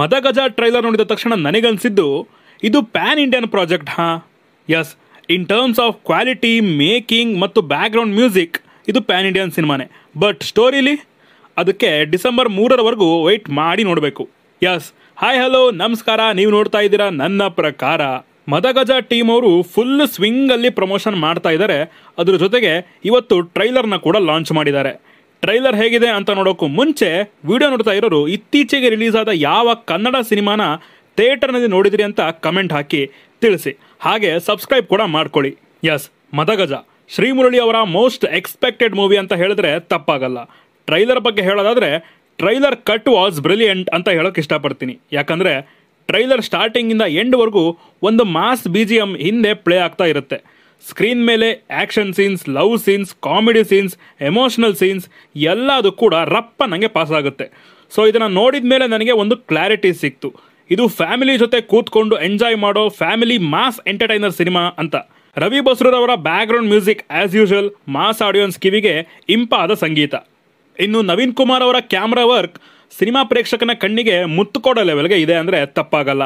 ಮದಗಜ trailer ನೋಡಿದ ತಕ್ಷಣ ನನಗನ್ಸಿದ್ದು ಇದು ಪ್ಯಾನ್ ಇಂಡಿಯನ್ ಪ್ರಾಜೆಕ್ಟ್ ಹಾ yes in terms of quality making ಮತ್ತು ಬ್ಯಾಕ್ಗ್ರೌಂಡ್ ಮ್ಯೂಸಿಕ್ ಇದು ಪ್ಯಾನ್ ಇಂಡಿಯನ್ ಸಿನಿಮಾನೇ ಬಟ್ ಸ್ಟೋರಿಲಿ ಅದಕ್ಕೆ ಡಿಸೆಂಬರ್ ಮೂರರವರೆಗೂ ವೆಯ್ಟ್ ಮಾಡಿ ನೋಡಬೇಕು ಯಸ್ ಹಾಯ್ ಹಲೋ ನಮಸ್ಕಾರ ನೀವು ನೋಡ್ತಾ ಇದ್ದೀರಾ ನನ್ನ ಪ್ರಕಾರ ಮದಗಜ ಟೀಮ್ ಅವರು ಫುಲ್ ಸ್ವಿಂಗಲ್ಲಿ ಪ್ರಮೋಷನ್ ಮಾಡ್ತಾ ಇದ್ದಾರೆ ಅದರ ಜೊತೆಗೆ ಇವತ್ತು ಟ್ರೈಲರ್ನ ಕೂಡ ಲಾಂಚ್ ಮಾಡಿದ್ದಾರೆ ಟ್ರೈಲರ್ ಹೇಗಿದೆ ಅಂತ ನೋಡೋಕ್ಕೂ ಮುಂಚೆ ವಿಡಿಯೋ ನೋಡ್ತಾ ಇರೋರು ಇತ್ತೀಚೆಗೆ ರಿಲೀಸ್ ಆದ ಯಾವ ಕನ್ನಡ ಸಿನಿಮಾನ ಥಿಯೇಟರ್ನಲ್ಲಿ ನೋಡಿದಿರಿ ಅಂತ ಕಮೆಂಟ್ ಹಾಕಿ ತಿಳಿಸಿ ಹಾಗೆ ಸಬ್ಸ್ಕ್ರೈಬ್ ಕೂಡ ಮಾಡ್ಕೊಳ್ಳಿ ಎಸ್ ಮದಗಜ ಶ್ರೀಮುರಳಿ ಅವರ ಮೋಸ್ಟ್ ಎಕ್ಸ್ಪೆಕ್ಟೆಡ್ ಮೂವಿ ಅಂತ ಹೇಳಿದ್ರೆ ತಪ್ಪಾಗಲ್ಲ ಟ್ರೈಲರ್ ಬಗ್ಗೆ ಹೇಳೋದಾದರೆ ಟ್ರೈಲರ್ ಕಟ್ ವಾಸ್ ಬ್ರಿಲಿಯಂಟ್ ಅಂತ ಹೇಳೋಕೆ ಇಷ್ಟಪಡ್ತೀನಿ ಯಾಕಂದರೆ ಟ್ರೈಲರ್ ಸ್ಟಾರ್ಟಿಂಗಿಂದ ಎಂಡ್ವರೆಗೂ ಒಂದು ಮಾಸ್ ಬಿ ಜಿ ಎಮ್ ಹಿಂದೆ ಪ್ಲೇ ಆಗ್ತಾ ಇರುತ್ತೆ ಸ್ಕ್ರೀನ್ ಮೇಲೆ action scenes love scenes comedy scenes emotional scenes ಎಲ್ಲದು ಕೂಡ ರಪ್ಪ ನನಗೆ ಪಾಸ್ ಆಗುತ್ತೆ ಸೊ ಇದನ್ನು ನೋಡಿದ ಮೇಲೆ ನನಗೆ ಒಂದು ಕ್ಲಾರಿಟಿ ಸಿಕ್ತು ಇದು ಫ್ಯಾಮಿಲಿ ಜೊತೆ ಕೂತ್ಕೊಂಡು ಎಂಜಾಯ್ ಮಾಡೋ ಫ್ಯಾಮಿಲಿ ಮಾಸ್ ಎಂಟರ್ಟೈನರ್ ಸಿನಿಮಾ ಅಂತ ರವಿ ಬಸ್ರೂರವರ background music as usual mass audience ಕಿವಿಗೆ ಇಂಪಾದ ಸಂಗೀತ ಇನ್ನು ನವೀನ್ ಕುಮಾರ್ ಅವರ ಕ್ಯಾಮ್ರಾ ವರ್ಕ್ ಸಿನಿಮಾ ಪ್ರೇಕ್ಷಕನ ಕಣ್ಣಿಗೆ ಮುತ್ತು ಲೆವೆಲ್ಗೆ ಇದೆ ಅಂದರೆ ತಪ್ಪಾಗಲ್ಲ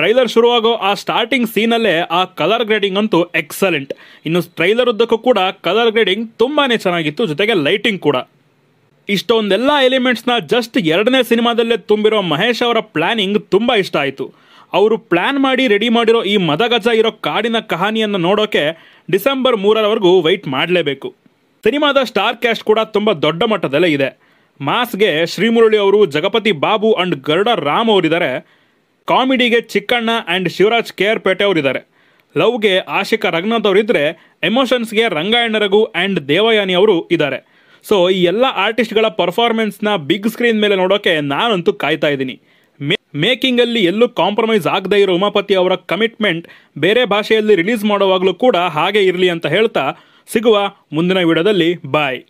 ಟ್ರೈಲರ್ ಶುರುವಾಗೋ ಆ ಸ್ಟಾರ್ಟಿಂಗ್ ಸೀನಲ್ಲೇ ಆ ಕಲರ್ ಗ್ರೇಡಿಂಗ್ ಅಂತೂ ಎಕ್ಸಲೆಂಟ್ ಇನ್ನು ಟ್ರೈಲರ್ ಉದ್ದಕ್ಕೂ ಕೂಡ ಕಲರ್ ಗ್ರೇಡಿಂಗ್ ತುಂಬಾ ಚೆನ್ನಾಗಿತ್ತು ಜೊತೆಗೆ ಲೈಟಿಂಗ್ ಕೂಡ ಇಷ್ಟೊಂದೆಲ್ಲ ಎಲಿಮೆಂಟ್ಸ್ನ ಜಸ್ಟ್ ಎರಡನೇ ಸಿನಿಮಾದಲ್ಲೇ ತುಂಬಿರೋ ಮಹೇಶ್ ಅವರ ಪ್ಲಾನಿಂಗ್ ತುಂಬ ಇಷ್ಟ ಆಯಿತು ಅವರು ಪ್ಲ್ಯಾನ್ ಮಾಡಿ ರೆಡಿ ಮಾಡಿರೋ ಈ ಮದಗಜ ಇರೋ ಕಾಡಿನ ಕಹಾನಿಯನ್ನು ನೋಡೋಕೆ ಡಿಸೆಂಬರ್ ಮೂರರವರೆಗೂ ವೆಯ್ಟ್ ಮಾಡಲೇಬೇಕು ಸಿನಿಮಾದ ಸ್ಟಾರ್ ಕ್ಯಾಸ್ಟ್ ಕೂಡ ತುಂಬ ದೊಡ್ಡ ಮಟ್ಟದಲ್ಲೇ ಇದೆ ಮಾಸ್ಗೆ ಶ್ರೀಮುರಳಿ ಅವರು ಜಗಪತಿ ಬಾಬು ಅಂಡ್ ಗರುಡ ರಾಮ್ ಅವರಿದ್ದಾರೆ ಕಾಮಿಡಿಗೆ Chikkanna and Shivaraj K R Pete ಅವರಿದ್ದಾರೆ ಲವ್ಗೆ ಆಶಿಕ ರಘುನಾಥ್ ಅವರಿದ್ದರೆ ಎಮೋಷನ್ಸ್ಗೆ ರಂಗಾಯಣ್ಣರಗು ಆ್ಯಂಡ್ ದೇವಯಾನಿ ಅವರು ಇದ್ದಾರೆ ಸೊ ಈ ಎಲ್ಲ ಆರ್ಟಿಸ್ಟ್ಗಳ ಪರ್ಫಾರ್ಮೆನ್ಸ್ನ ಬಿಗ್ ಸ್ಕ್ರೀನ್ ಮೇಲೆ ನೋಡೋಕ್ಕೆ ನಾನಂತೂ ಕಾಯ್ತಾ ಇದ್ದೀನಿ ಮೇಕಿಂಗಲ್ಲಿ ಎಲ್ಲೂ ಕಾಂಪ್ರಮೈಸ್ ಆಗದೇ ಇರೋ ಉಮಾಪತಿ ಅವರ ಕಮಿಟ್ಮೆಂಟ್ ಬೇರೆ ಭಾಷೆಯಲ್ಲಿ ರಿಲೀಸ್ ಮಾಡುವಾಗಲೂ ಕೂಡ ಹಾಗೆ ಇರಲಿ ಅಂತ ಹೇಳ್ತಾ ಸಿಗುವ ಮುಂದಿನ ವಿಡಿಯೋದಲ್ಲಿ ಬಾಯ್